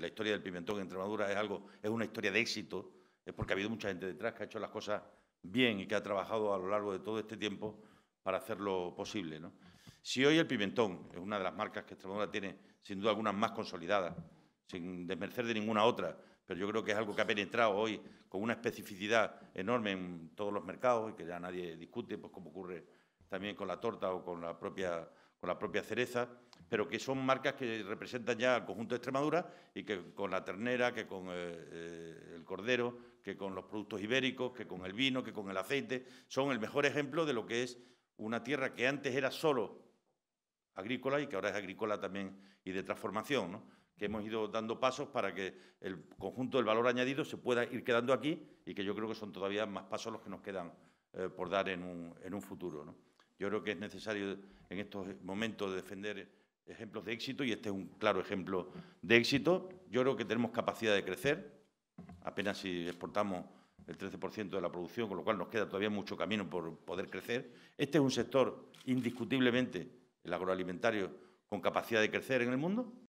la historia del pimentón en Extremadura es algo, es una historia de éxito, es porque ha habido mucha gente detrás que ha hecho las cosas bien y que ha trabajado a lo largo de todo este tiempo para hacerlo posible. Si hoy el pimentón es una de las marcas que Extremadura tiene, sin duda alguna más consolidada, sin desmerecer de ninguna otra, pero yo creo que es algo que ha penetrado hoy con una especificidad enorme en todos los mercados y que ya nadie discute, pues como ocurre también con la torta o con la propia con la propia cereza, pero que son marcas que representan ya al conjunto de Extremadura y que con la ternera, que con eh, eh, el cordero, que con los productos ibéricos, que con el vino, que con el aceite, son el mejor ejemplo de lo que es una tierra que antes era solo agrícola y que ahora es agrícola también y de transformación, ¿no? que hemos ido dando pasos para que el conjunto del valor añadido se pueda ir quedando aquí y que yo creo que son todavía más pasos los que nos quedan eh, por dar en un, en un futuro. ¿no? Yo creo que es necesario en estos momentos defender ejemplos de éxito y este es un claro ejemplo de éxito. Yo creo que tenemos capacidad de crecer, apenas si exportamos el 13% de la producción, con lo cual nos queda todavía mucho camino por poder crecer. Este es un sector indiscutiblemente, el agroalimentario, con capacidad de crecer en el mundo.